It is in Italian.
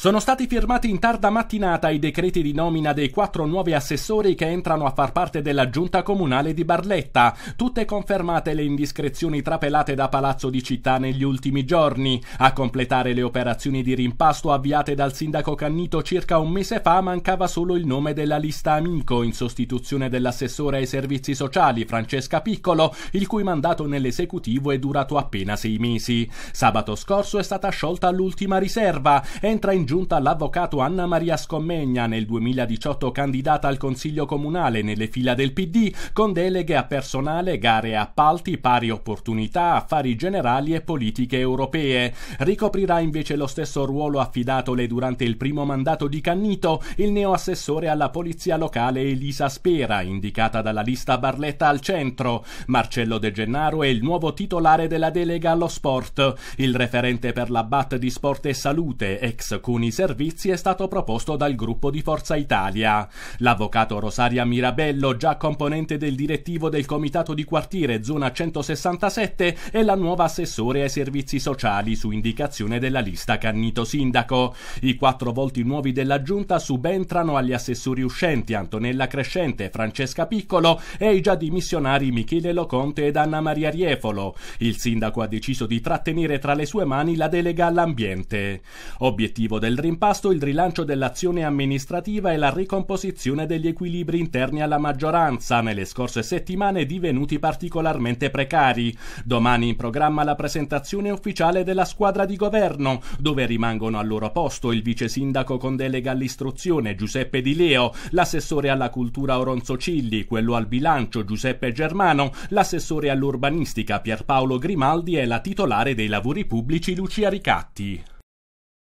Sono stati firmati in tarda mattinata i decreti di nomina dei quattro nuovi assessori che entrano a far parte della giunta comunale di Barletta, tutte confermate le indiscrezioni trapelate da Palazzo di Città negli ultimi giorni, a completare le operazioni di rimpasto avviate dal sindaco Cannito circa un mese fa mancava solo il nome della lista amico in sostituzione dell'assessore ai servizi sociali Francesca Piccolo, il cui mandato nell'esecutivo è durato appena sei mesi. Sabato scorso è stata sciolta l'ultima riserva, entra in giunta l'avvocato Anna Maria Scommegna, nel 2018 candidata al Consiglio Comunale nelle fila del PD, con deleghe a personale, gare e appalti, pari opportunità, affari generali e politiche europee. Ricoprirà invece lo stesso ruolo affidatole durante il primo mandato di Cannito il neoassessore alla polizia locale Elisa Spera, indicata dalla lista Barletta al centro. Marcello De Gennaro è il nuovo titolare della delega allo sport. Il referente per la BAT di Sport e Salute, ex Cuneo alcuni servizi è stato proposto dal gruppo di Forza Italia. L'avvocato Rosaria Mirabello, già componente del direttivo del comitato di quartiere zona 167, è la nuova assessore ai servizi sociali su indicazione della lista Cannito Sindaco. I quattro volti nuovi della giunta subentrano agli assessori uscenti Antonella Crescente, Francesca Piccolo e i già dimissionari Michele Loconte ed Anna Maria Riefolo. Il sindaco ha deciso di trattenere tra le sue mani la delega all'ambiente. Obiettivo del del rimpasto il rilancio dell'azione amministrativa e la ricomposizione degli equilibri interni alla maggioranza, nelle scorse settimane divenuti particolarmente precari. Domani in programma la presentazione ufficiale della squadra di governo, dove rimangono al loro posto il vice sindaco con delega all'istruzione Giuseppe Di Leo, l'assessore alla cultura Oronzo Cilli, quello al bilancio Giuseppe Germano, l'assessore all'urbanistica Pierpaolo Grimaldi e la titolare dei lavori pubblici Lucia Ricatti.